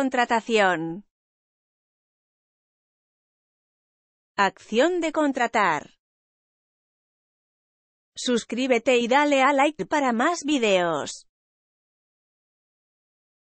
Contratación. Acción de contratar. Suscríbete y dale a like para más videos.